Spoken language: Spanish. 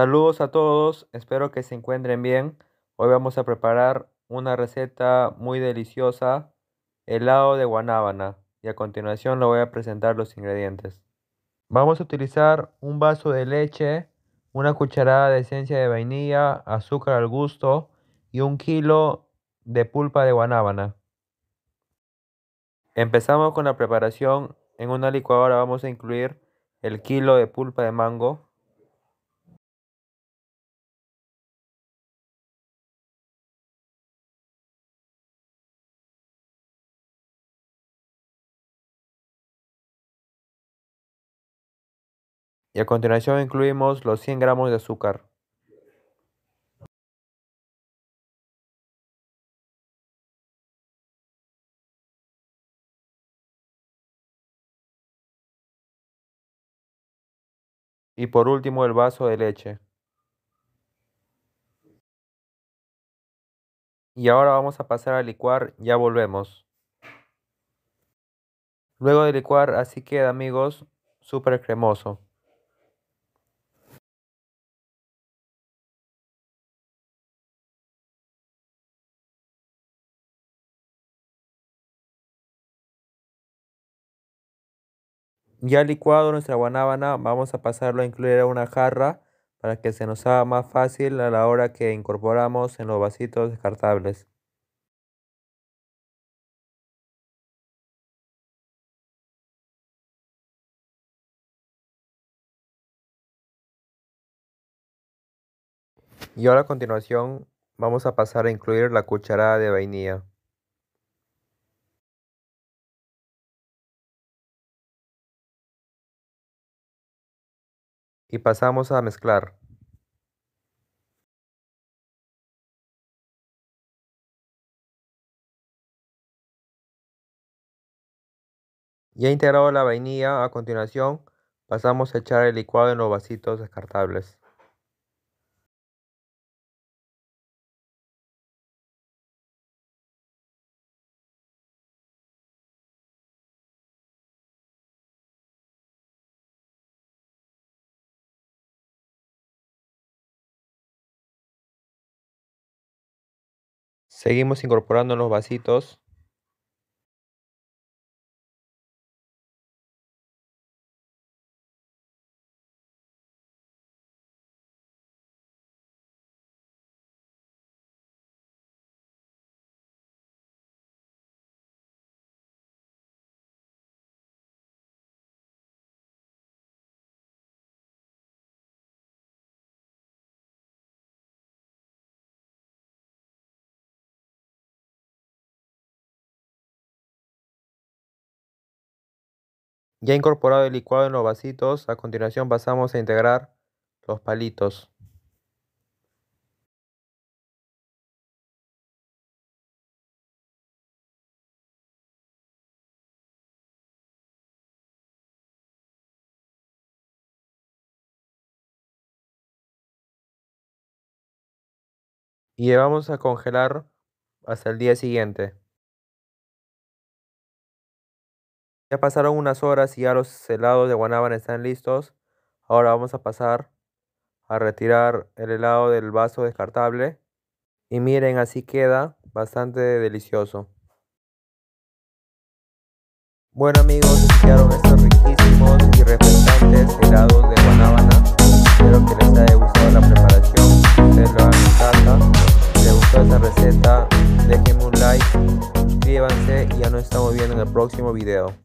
Saludos a todos, espero que se encuentren bien. Hoy vamos a preparar una receta muy deliciosa, helado de guanábana. Y a continuación le voy a presentar los ingredientes. Vamos a utilizar un vaso de leche, una cucharada de esencia de vainilla, azúcar al gusto y un kilo de pulpa de guanábana. Empezamos con la preparación. En una licuadora vamos a incluir el kilo de pulpa de mango, Y a continuación incluimos los 100 gramos de azúcar. Y por último el vaso de leche. Y ahora vamos a pasar a licuar, ya volvemos. Luego de licuar, así queda amigos, súper cremoso. Ya licuado nuestra guanábana, vamos a pasarlo a incluir a una jarra para que se nos haga más fácil a la hora que incorporamos en los vasitos descartables. Y ahora a continuación vamos a pasar a incluir la cucharada de vainilla. y pasamos a mezclar. Ya integrado la vainilla, a continuación pasamos a echar el licuado en los vasitos descartables. Seguimos incorporando los vasitos Ya incorporado el licuado en los vasitos, a continuación pasamos a integrar los palitos. y vamos a congelar hasta el día siguiente. Ya pasaron unas horas y ya los helados de guanábana están listos. Ahora vamos a pasar a retirar el helado del vaso descartable. Y miren, así queda bastante delicioso. Bueno amigos, quedaron estos riquísimos y refrescantes helados de guanábana. Espero que les haya gustado la preparación. Ustedes la Si les gustó esta receta, déjenme un like, suscríbanse y ya nos estamos viendo en el próximo video.